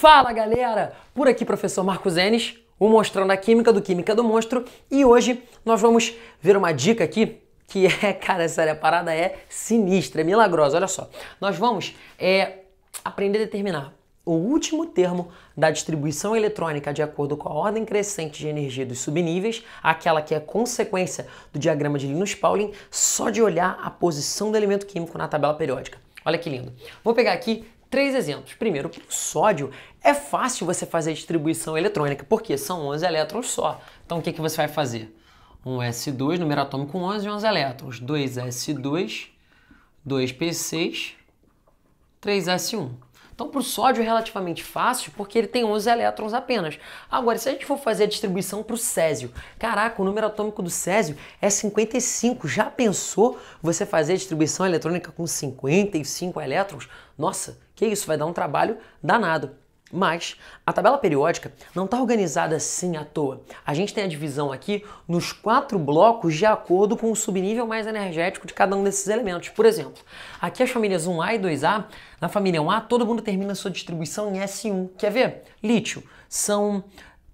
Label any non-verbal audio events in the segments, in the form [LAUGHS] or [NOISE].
Fala galera! Por aqui, professor Marcos Enes, o Mostrando a Química do Química do Monstro, e hoje nós vamos ver uma dica aqui que é, [LAUGHS] cara, sério, a parada é sinistra, é milagrosa. Olha só, nós vamos é, aprender a determinar o último termo da distribuição eletrônica de acordo com a ordem crescente de energia dos subníveis, aquela que é consequência do diagrama de Linus-Pauling, só de olhar a posição do elemento químico na tabela periódica. Olha que lindo. Vou pegar aqui Três exemplos. Primeiro, para o sódio, é fácil você fazer a distribuição eletrônica, porque são 11 elétrons só. Então, o que, que você vai fazer? Um S2, número atômico 11 11 elétrons. 2S2, 2P6, 3S1. Então, para o sódio é relativamente fácil porque ele tem 11 elétrons apenas. Agora, se a gente for fazer a distribuição para o césio, caraca, o número atômico do césio é 55. Já pensou você fazer a distribuição eletrônica com 55 elétrons? Nossa, que isso vai dar um trabalho danado. Mas a tabela periódica não está organizada assim à toa. A gente tem a divisão aqui nos quatro blocos de acordo com o subnível mais energético de cada um desses elementos. Por exemplo, aqui as famílias 1A e 2A, na família 1A todo mundo termina sua distribuição em S1. Quer ver? Lítio. São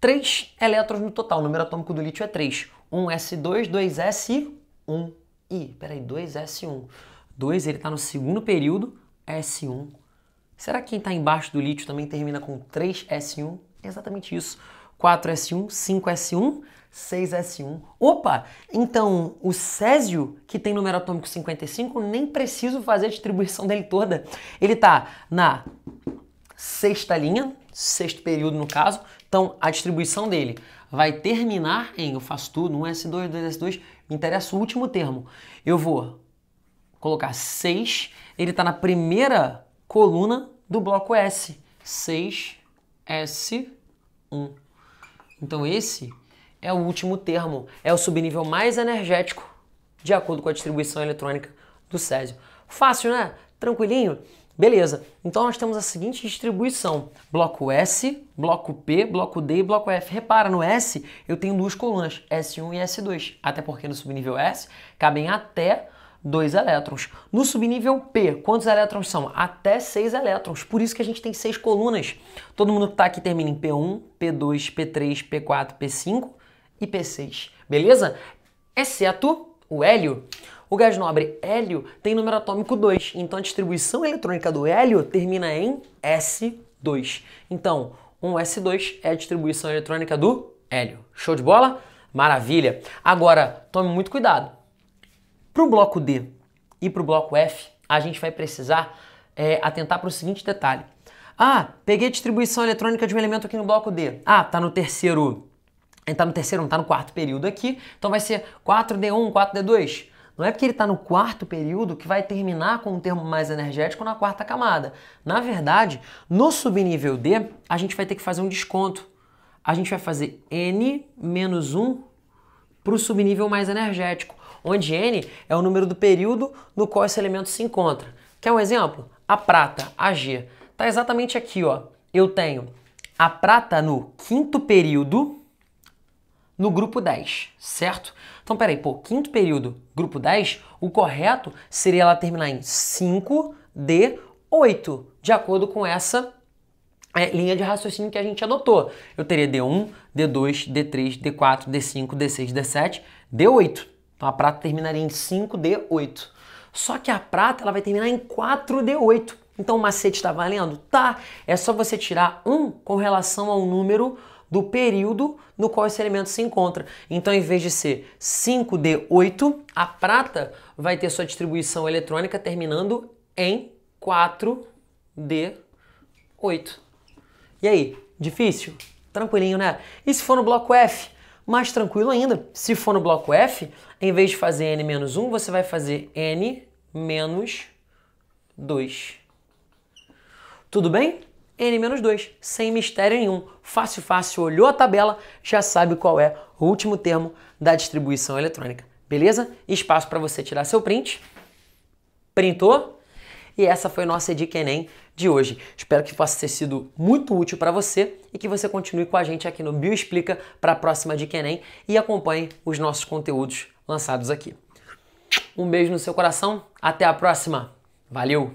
três elétrons no total. O número atômico do lítio é 3. 1S2, 2S e 1. Ih, peraí, 2S1. 2 ele está no segundo período, S1 Será que quem está embaixo do lítio também termina com 3S1? É exatamente isso. 4S1, 5S1, 6S1. Opa! Então, o césio, que tem número atômico 55, nem preciso fazer a distribuição [LAUGHS] dele toda. Ele está na sexta linha, sexto período no caso. Então, a distribuição dele vai terminar em, eu faço tudo, 1S2, 2S2, me interessa o último termo. Eu vou colocar 6, ele está na primeira coluna do bloco S, 6S1. Então esse é o último termo, é o subnível mais energético de acordo com a distribuição eletrônica do Césio. Fácil, né? Tranquilinho? Beleza. Então nós temos a seguinte distribuição: bloco S, bloco P, bloco D e bloco F. Repara, no S eu tenho duas colunas, S1 e S2. Até porque no subnível S cabem até dois elétrons. No subnível P, quantos elétrons são? Até seis elétrons. Por isso que a gente tem seis colunas. Todo mundo que está aqui termina em P1, P2, P3, P4, P5 e P6. Beleza? Exceto o hélio. O gás nobre hélio tem número atômico 2, então a distribuição eletrônica do hélio termina em S2. Então, um S2 é a distribuição eletrônica do hélio. Show de bola? Maravilha! Agora, tome muito cuidado. Para o bloco D e para o bloco F, a gente vai precisar é, atentar para o seguinte detalhe. Ah, peguei a distribuição eletrônica de um elemento aqui no bloco D. Ah, tá no terceiro. está é, no terceiro, não está no quarto período aqui. Então vai ser 4D1, 4D2. Não é porque ele está no quarto período que vai terminar com um termo mais energético na quarta camada. Na verdade, no subnível D, a gente vai ter que fazer um desconto. A gente vai fazer N menos 1 para o subnível mais energético, onde N é o número do período no qual esse elemento se encontra. Quer um exemplo? A prata, Ag. Está exatamente aqui, ó. Eu tenho a prata no quinto período no grupo 10, certo? Então, peraí, pô, quinto período, grupo 10, o correto seria ela terminar em 5D8, de acordo com essa é, linha de raciocínio que a gente adotou. Eu teria D1, D2, D3, D4, D5, D6, D7, D8. Então a prata terminaria em 5D8. Só que a prata ela vai terminar em 4D8. Então o macete está valendo? Tá. É só você tirar um com relação ao número do período no qual esse elemento se encontra. Então, em vez de ser 5D8, a prata vai ter sua distribuição eletrônica terminando em 4D8. E aí, difícil? Tranquilinho, né? E se for no bloco F? Mais tranquilo ainda. Se for no bloco F, em vez de fazer n menos 1, você vai fazer n menos 2. Tudo bem? n menos 2, sem mistério nenhum. Fácil, fácil, olhou a tabela, já sabe qual é o último termo da distribuição eletrônica. Beleza? Espaço para você tirar seu print. Printou? E essa foi nossa dica Enem de hoje. Espero que possa ter sido muito útil para você e que você continue com a gente aqui no Bioexplica para a próxima dica Enem e acompanhe os nossos conteúdos lançados aqui. Um beijo no seu coração, até a próxima. Valeu!